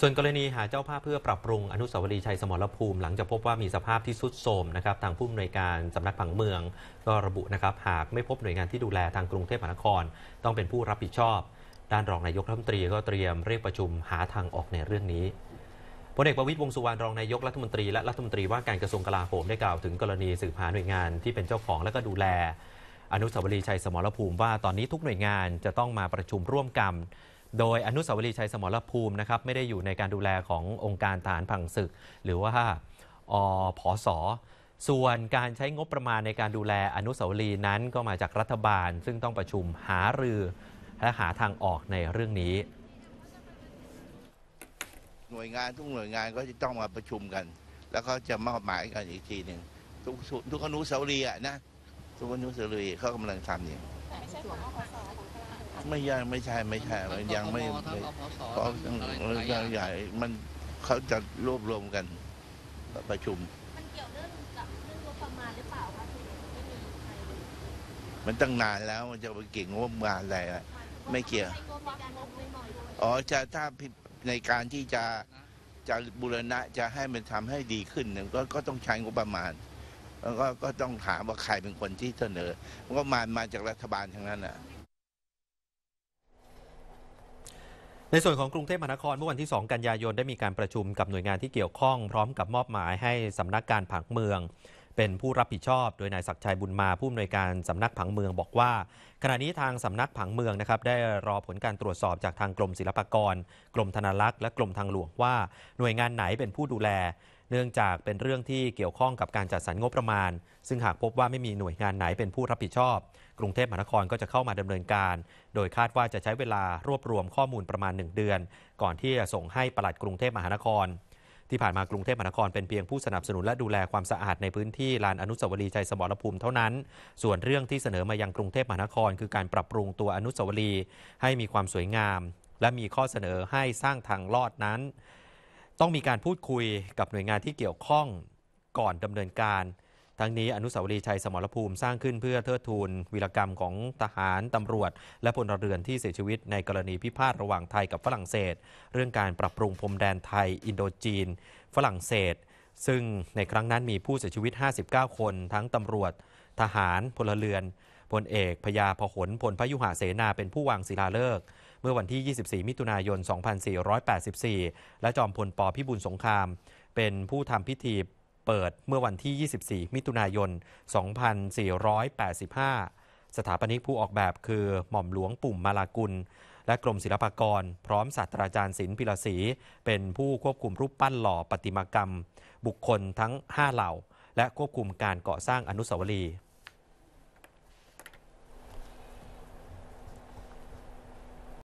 ส่วนกรณีหาเจ้าภาพเพื่อปรับปรุงอนุสาวรีย์ชัยสมรภูมิ หลังจากพบว่ามีสภาพที่ทรุดโทรมนะครับทางผู้อำนวยการสำนักผังเมืองก็ระบุนะครับหากไม่พบหน่วยงานที่ดูแลทางกรุงเทพมหานคร ต้องเป็นผู้รับผิดชอบ ด้านรองนายกรัฐมนตรีก็เตรียมเรียกประชุมหาทางออกในเรื่องนี้พลเอกประวิตยวงสุวรรณรองนายกรัฐมนตรีและรัฐมนตรีว่าการกระทรวงกลาโหมได้กล่าวถึงกรณีสืบหาหน่วยงานที่เป็นเจ้าของและก็ดูแล อนุสาวรีย์ชัยสมรภูมิ ว่าตอนนี้ทุกหน่วยงานจะต้องมาประชุมร่วมกันโดยอนุสาวรีย์ชัยสมรภูมินะครับไม่ได้อยู่ในการดูแลขององค์การฐานผังศึก หรือว่าอพอสอส่วนการใช้งบประมาณในการดูแลอนุสาวรีย์นั้นก็มาจากรัฐบาลซึ่งต้องประชุมหารือและหาทางออกในเรื่องนี้ หน่วยงานทุกหน่วยงานก็จะต้องมาประชุมกัน แล้วก็จะมอบหมายกันอีกทีหนึ่งทุกทุกอนุสาวรีย์นะทุกอนุสาวรีย์เขากำลังทำอย่ไม่ใช่ของพไม่ยั่ไม่ใช่ไม่ใช่ยังไม่เพราะยังใหญ่ มันเขาจะรวบรวมกันประชุม มันเกี่ยวเรื่องกับเรื่องงบประมาณหรือเปล่าคะที่ไม่มีใครมันตั้งนานแล้วมันจะไปเก่งงบประมาณอะไรไม่เกี่ยวอ๋อจะถ้าในการที่จะจะบูรณะจะให้มันทำให้ดีขึ้นก็ก็ต้องใช้งบประมาณ แล้วก็ก็ต้องถามว่าใครเป็นคนที่เสนองบประมาณมาจากรัฐบาลทั้งนั้นอ่ะในส่วนของกรุงเทพมหานคร เมื่อวันที่ 2 กันยายนได้มีการประชุมกับหน่วยงานที่เกี่ยวข้องพร้อมกับมอบหมายให้สำนักการผังเมือง เป็นผู้รับผิดชอบโดยนายศักชัยบุญมาผู้อำนวยการสำนักผังเมือง บอกว่า ขณะนี้ทางสำนักผังเมืองนะครับได้รอผลการตรวจสอบจากทางกรมศิลปากรกรมธนารักษ์และกรมทางหลวงว่าหน่วยงานไหนเป็นผู้ดูแลเนื่องจากเป็นเรื่องที่เกี่ยวข้องกับการจัดสรรงบประมาณ ซึ่งหากพบว่าไม่มีหน่วยงานไหนเป็นผู้รับผิดชอบ กรุงเทพมหานครก็จะเข้ามาดำเนินการ โดยคาดว่าจะใช้เวลารวบรวมข้อมูลประมาณ 1 เดือน ก่อนที่จะส่งให้ปลัดกรุงเทพมหานคร ที่ผ่านมากรุงเทพมหานครเป็นเพียงผู้สนับสนุนและดูแลความสะอาดในพื้นที่ลานอนุสาวรีย์ชัยสมรภูมิเท่านั้น ส่วนเรื่องที่เสนอมายังกรุงเทพมหานครคือการปรับปรุงตัวอนุสาวรีย์ให้มีความสวยงาม และมีข้อเสนอให้สร้างทางลอดนั้นต้องมีการพูดคุยกับหน่วยงานที่เกี่ยวข้องก่อนดำเนินการ ทั้งนี้อนุสาวรีย์ชัยสมรภูมิสร้างขึ้นเพื่อเทิดทูนวีรกรรมของทหารตำรวจและพลเรือนที่เสียชีวิตในกรณีพิพาทระหว่างไทยกับฝรั่งเศส เรื่องการปรับปรุงพรมแดนไทย อินโดจีน ฝรั่งเศส ซึ่งในครั้งนั้นมีผู้เสียชีวิต 59 คน ทั้งตำรวจ ทหารพลเรือนพลเอกพยาพหลพลพยุหเสนา เป็นผู้วางศิลาฤกษ์เมื่อวันที่ 24 มิถุนายน 2484 และจอมพลปพิบูลสงคราม เป็นผู้ทำพิธีเปิดเมื่อวันที่ 24 มิถุนายน 2485 สถาปนิกผู้ออกแบบคือ หม่อมหลวงปุ่มมาลากุล และกรมศิลปากรพร้อมศาสตราจารย์ศิลปิลศรี เป็นผู้ควบคุมรูปปั้นหล่อประติมากรรม บุคคลทั้ง 5 เหล่า และควบคุมการก่อสร้างอนุสาวรีย์